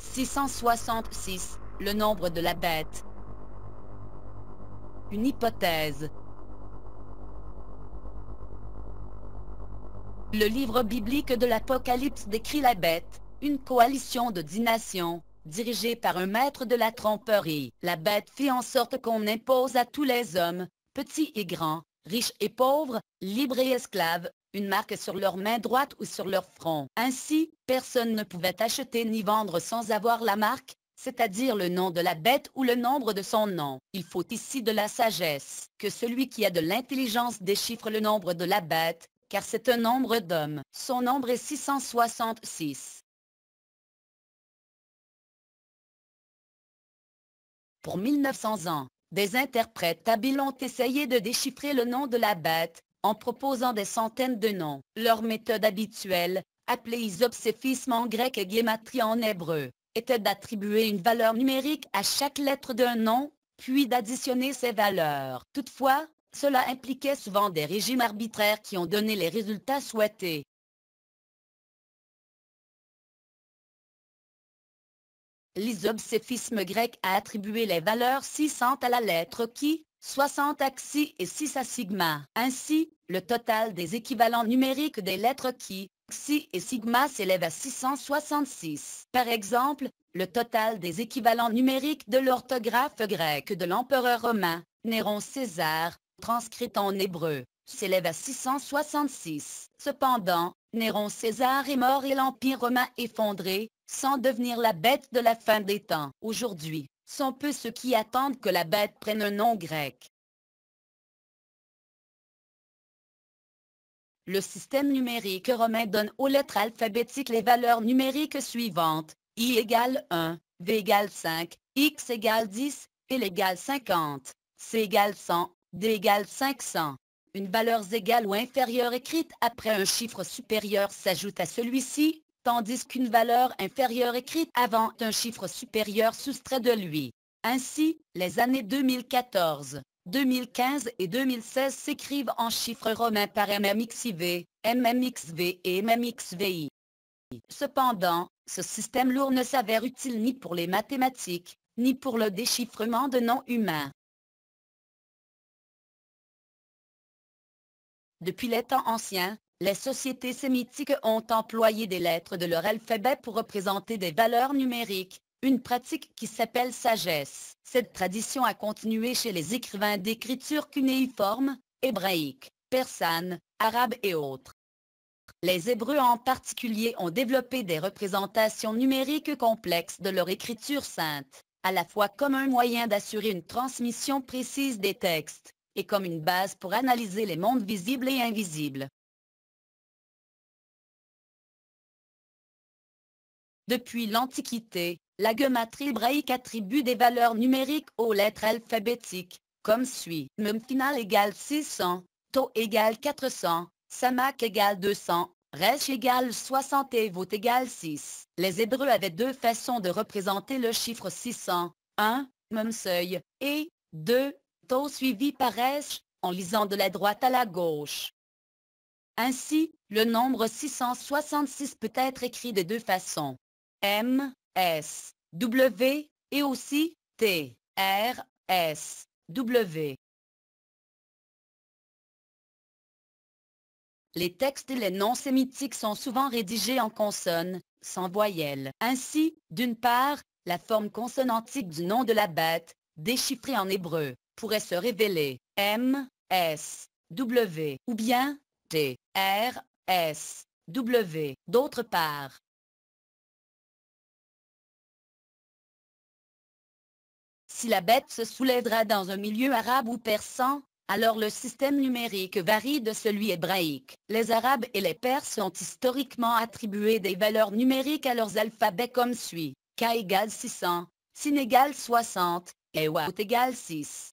666, le nombre de la bête. Une hypothèse. Le livre biblique de l'Apocalypse décrit la bête, une coalition de dix nations, dirigée par un maître de la tromperie. La bête fit en sorte qu'on impose à tous les hommes, petits et grands, riches et pauvres, libres et esclaves, une marque sur leur main droite ou sur leur front. Ainsi, personne ne pouvait acheter ni vendre sans avoir la marque, c'est-à-dire le nom de la bête ou le nombre de son nom. Il faut ici de la sagesse, que celui qui a de l'intelligence déchiffre le nombre de la bête, car c'est un nombre d'hommes. Son nombre est 666. Pour 1900 ans, des interprètes habiles ont essayé de déchiffrer le nom de la bête, en proposant des centaines de noms. Leur méthode habituelle, appelée isopséphisme en grec et guématrie en hébreu, était d'attribuer une valeur numérique à chaque lettre d'un nom, puis d'additionner ces valeurs. Toutefois, cela impliquait souvent des régimes arbitraires qui ont donné les résultats souhaités. L'isobséphisme grec a attribué les valeurs 600 à la lettre qui, 60 Xi et 6 à sigma. Ainsi, le total des équivalents numériques des lettres qui, Xi et sigma s'élève à 666. Par exemple, le total des équivalents numériques de l'orthographe grecque de l'empereur romain, Néron César, transcrite en hébreu, s'élève à 666. Cependant, Néron César est mort et l'Empire romain effondré, sans devenir la bête de la fin des temps. Aujourd'hui, sont peu ceux qui attendent que la bête prenne un nom grec. Le système numérique romain donne aux lettres alphabétiques les valeurs numériques suivantes. I égale 1, V égale 5, X égale 10, L égale 50, C égale 100, D égale 500. Une valeur égale ou inférieure écrite après un chiffre supérieur s'ajoute à celui-ci, tandis qu'une valeur inférieure écrite avant un chiffre supérieur soustrait de lui. Ainsi, les années 2014, 2015 et 2016 s'écrivent en chiffres romains par MMXIV, MMXV et MMXVI. Cependant, ce système lourd ne s'avère utile ni pour les mathématiques, ni pour le déchiffrement de noms humains. Depuis les temps anciens, les sociétés sémitiques ont employé des lettres de leur alphabet pour représenter des valeurs numériques, une pratique qui s'appelle sagesse. Cette tradition a continué chez les écrivains d'écriture cunéiforme, hébraïque, persane, arabe et autres. Les Hébreux en particulier ont développé des représentations numériques complexes de leur écriture sainte, à la fois comme un moyen d'assurer une transmission précise des textes, et comme une base pour analyser les mondes visibles et invisibles. Depuis l'Antiquité, la gématrie hébraïque attribue des valeurs numériques aux lettres alphabétiques, comme suit. Mem final égale 600, To égale 400, Samak égale 200, Resh égale 60 et Vot égale 6. Les Hébreux avaient deux façons de représenter le chiffre 600, 1, Mem seuil, et 2, To suivi par Resh, en lisant de la droite à la gauche. Ainsi, le nombre 666 peut être écrit de deux façons. M, S, W, et aussi T, R, S, W. Les textes et les noms sémitiques sont souvent rédigés en consonnes, sans voyelles. Ainsi, d'une part, la forme consonantique du nom de la bête, déchiffrée en hébreu, pourrait se révéler M, S, W ou bien T, R, S, W. D'autre part, Si la bête se soulèvera dans un milieu arabe ou persan, alors le système numérique varie de celui hébraïque. Les Arabes et les Perses ont historiquement attribué des valeurs numériques à leurs alphabets comme suit. K égale 600, Sin égale 60, et Wout égale 6.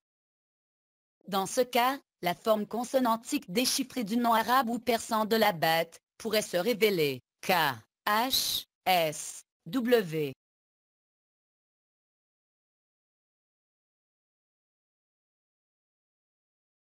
Dans ce cas, la forme consonantique déchiffrée du nom arabe ou persan de la bête pourrait se révéler K, H, S, W.